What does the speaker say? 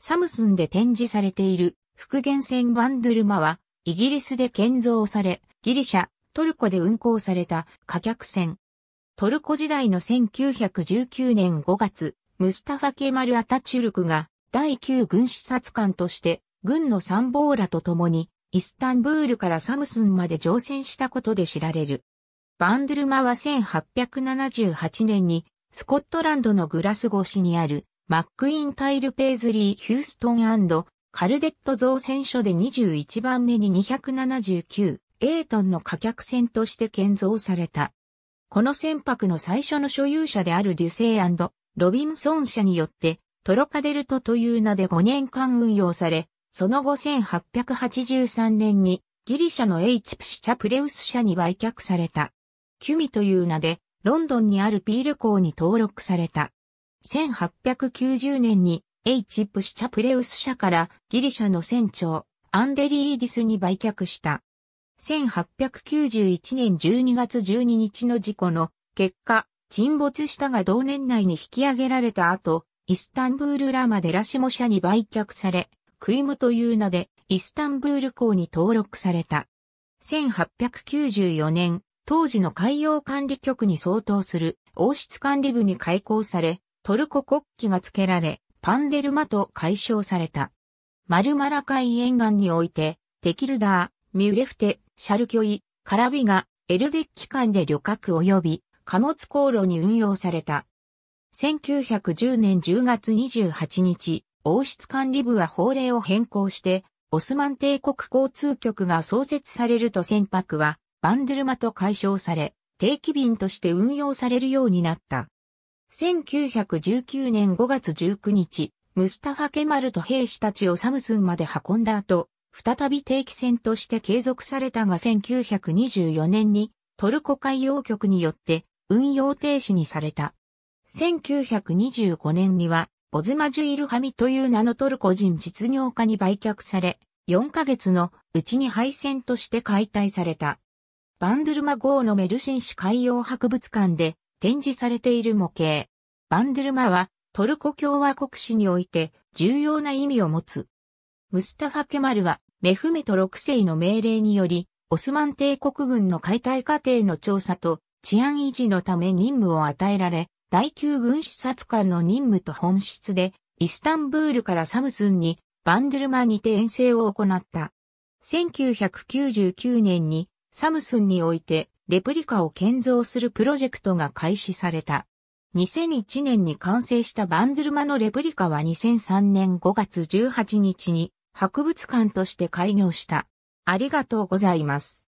サムスンで展示されている復元船バンドゥルマは、イギリスで建造され、ギリシャ、トルコで運航された貨客船。トルコ時代の1919年5月、ムスタファ・ケマル・アタチュルクが第9軍視察官として軍の参謀らと共にイスタンブールからサムスンまで乗船したことで知られる。バンドゥルマは1878年にスコットランドのグラス越しにあるマックインタイル・ペイズリー・ヒューストンカルデット造船所で21番目に2 7 9ートンの貨客船として建造された。この船舶の最初の所有者であるデュセイロビンソン社によって、トロカデルトという名で5年間運用され、その後1883年にギリシャのエイチプシャプレウス社に売却された。キュミという名で、ロンドンにあるピール港に登録された。1890年にエイチプシチャプレウス社からギリシャの船長、アンデリーディスに売却した。1891年12月12日の事故の結果、沈没したが同年内に引き上げられた後、イスタンブールラマデラシモ社に売却され、クイムという名でイスタンブール港に登録された。1894年、当時の海洋管理局に相当する王室管理部に開港され、トルコ国旗が付けられ、パンデルマと解消された。マルマラ海沿岸において、テキルダー、ミュレフテ、シャルキョイ、カラビが、エルデッキ間で旅客及び貨物航路に運用された。1910年10月28日、王室管理部は法令を変更して、オスマン帝国交通局が創設されると船舶は、バンデルマと解消され、定期便として運用されるようになった。1919年5月19日、ムスタファ・ケマルと兵士たちをサムスンまで運んだ後、再び定期船として継続されたが1924年にトルコ海洋局によって運用停止にされた。1925年にはオズマジュイルハミという名のトルコ人実業家に売却され、4ヶ月のうちに廃船として解体された。バンドゥルマ号のメルシン市海洋博物館で展示されている模型。バンデルマはトルコ共和国史において重要な意味を持つ。ムスタファ・ケマルはメフメト6世の命令により、オスマン帝国軍の解体過程の調査と治安維持のため任務を与えられ、第9軍視察官の任務と本質で、イスタンブールからサムスンにバンデルマにて遠征を行った。1999年にサムスンにおいてレプリカを建造するプロジェクトが開始された。2001年に完成したバンドルマのレプリカは2003年5月18日に博物館として開業した。ありがとうございます。